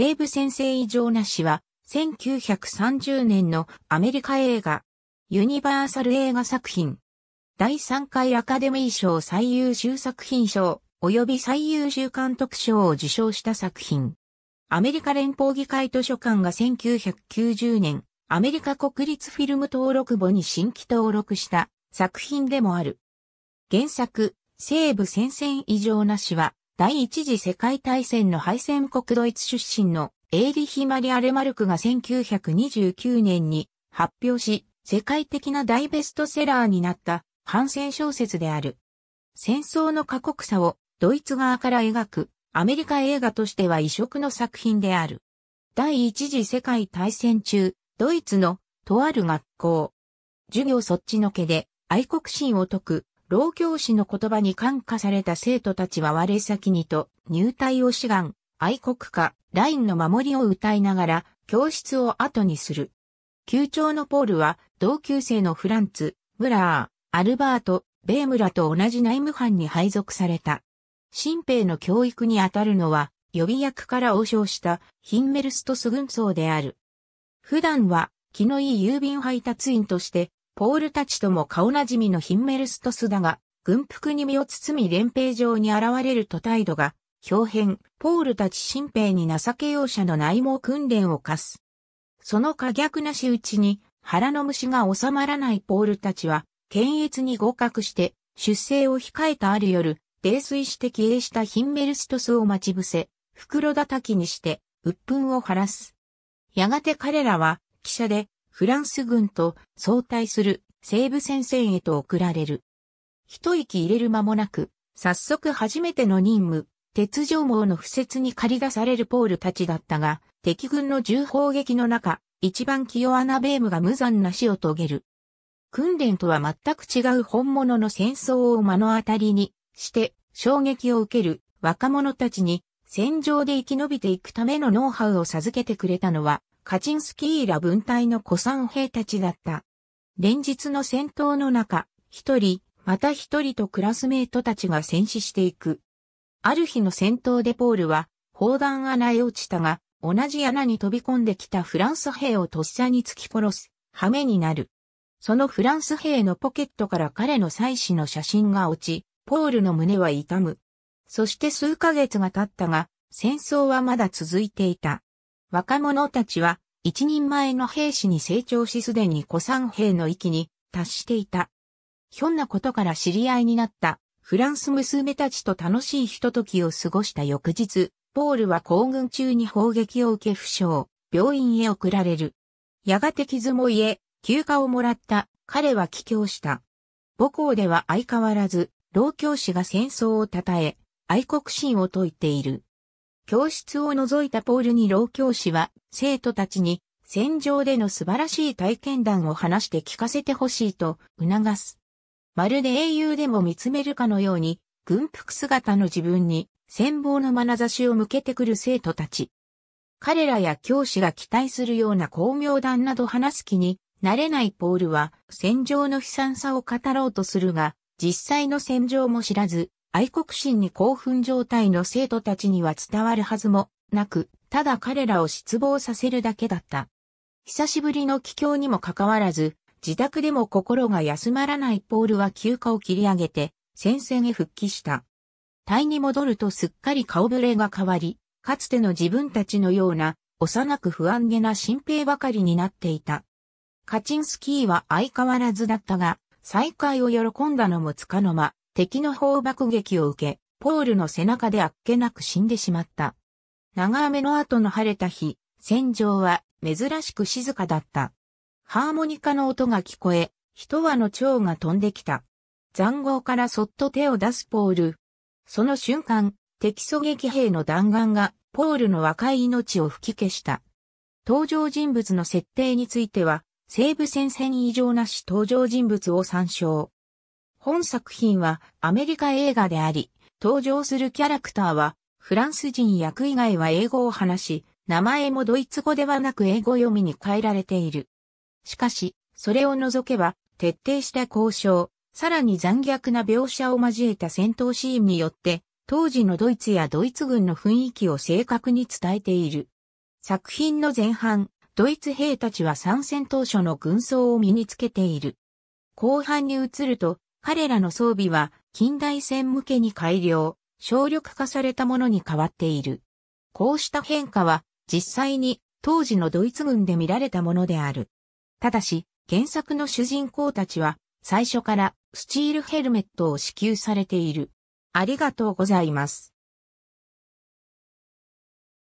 西部先生異常なしは、1930年のアメリカ映画、ユニバーサル映画作品、第3回アカデミー賞最優秀作品賞、及び最優秀監督賞を受賞した作品。アメリカ連邦議会図書館が1990年、アメリカ国立フィルム登録簿に新規登録した作品でもある。原作、西部戦線異常なしは、第一次世界大戦の敗戦国ドイツ出身のエーリヒ・マリア・レマルクが1929年に発表し、世界的な大ベストセラーになった反戦小説である。戦争の過酷さをドイツ側から描くアメリカ映画としては異色の作品である。第一次世界大戦中、ドイツのとある学校。授業そっちのけで愛国心を説く老教師の言葉に感化された生徒たちは我先にと入隊を志願、愛国歌、ラインの守りを歌いながら教室を後にする。球長のポールは同級生のフランツ、ムラー、アルバート、ベームラと同じ内務班に配属された。新兵の教育にあたるのは予備役から応召したヒンメルストス軍曹である。普段は気のいい郵便配達員としてポールたちとも顔なじみのヒンメルストスだが、軍服に身を包み連兵場に現れると態度が、表変、ポールたち新兵に情け容赦の内毛訓練を課す。その可逆な仕打ちに、腹の虫が収まらないポールたちは、検閲に合格して、出征を控えたある夜、泥酔して帰営したヒンメルストスを待ち伏せ、袋叩きにして、鬱憤を晴らす。やがて彼らは、汽車で、フランス軍と相対する西部戦線へと送られる。一息入れる間もなく、早速初めての任務、鉄条網の布設に駆り出されるポールたちだったが、敵軍の重砲撃の中、一番清穴ベームが無残な死を遂げる。訓練とは全く違う本物の戦争を目の当たりにして衝撃を受ける若者たちに戦場で生き延びていくためのノウハウを授けてくれたのはカチンスキーら分隊の古参兵たちだった。連日の戦闘の中、一人、また一人とクラスメートたちが戦死していく。ある日の戦闘でポールは、砲弾穴へ落ちたが、同じ穴に飛び込んできたフランス兵をとっさに突き殺す、羽目になる。そのフランス兵のポケットから彼の妻子の写真が落ち、ポールの胸は痛む。そして数ヶ月が経ったが、戦争はまだ続いていた。若者たちは一人前の兵士に成長しすでに古参兵の域に達していた。ひょんなことから知り合いになったフランス娘たちと楽しいひとときを過ごした翌日、ポールは行軍中に砲撃を受け負傷、病院へ送られる。やがて傷も癒え、休暇をもらった彼は帰郷した。母校では相変わらず、老教師が戦争を称え、愛国心を説いている。教室を除いたポールに老教師は生徒たちに戦場での素晴らしい体験談を話して聞かせてほしいと促す。まるで英雄でも見つめるかのように軍服姿の自分に戦望の眼差しを向けてくる生徒たち。彼らや教師が期待するような巧妙談など話す気に慣れないポールは戦場の悲惨さを語ろうとするが、実際の戦場も知らず、愛国心に興奮状態の生徒たちには伝わるはずもなく、ただ彼らを失望させるだけだった。久しぶりの帰郷にもかかわらず、自宅でも心が休まらないポールは休暇を切り上げて、戦線へ復帰した。隊に戻るとすっかり顔ぶれが変わり、かつての自分たちのような、幼く不安げな新兵ばかりになっていた。カチンスキーは相変わらずだったが、再会を喜んだのもつかの間、敵の砲爆撃を受け、ポールの背中であっけなく死んでしまった。長雨の後の晴れた日、戦場は珍しく静かだった。ハーモニカの音が聞こえ、一羽の蝶が飛んできた。残壕からそっと手を出すポール。その瞬間、敵狙撃兵の弾丸がポールの若い命を吹き消した。登場人物の設定については、西部戦線異常なし登場人物を参照。本作品はアメリカ映画であり、登場するキャラクターはフランス人役以外は英語を話し、名前もドイツ語ではなく英語読みに変えられている。しかし、それを除けば、徹底した交渉、さらに残虐な描写を交えた戦闘シーンによって、当時のドイツやドイツ軍の雰囲気を正確に伝えている。作品の前半、ドイツ兵たちは参戦当初の軍装を身につけている。後半に移ると、彼らの装備は近代戦向けに改良、省力化されたものに変わっている。こうした変化は実際に当時のドイツ軍で見られたものである。ただし、原作の主人公たちは最初からスチールヘルメットを支給されている。ありがとうございます。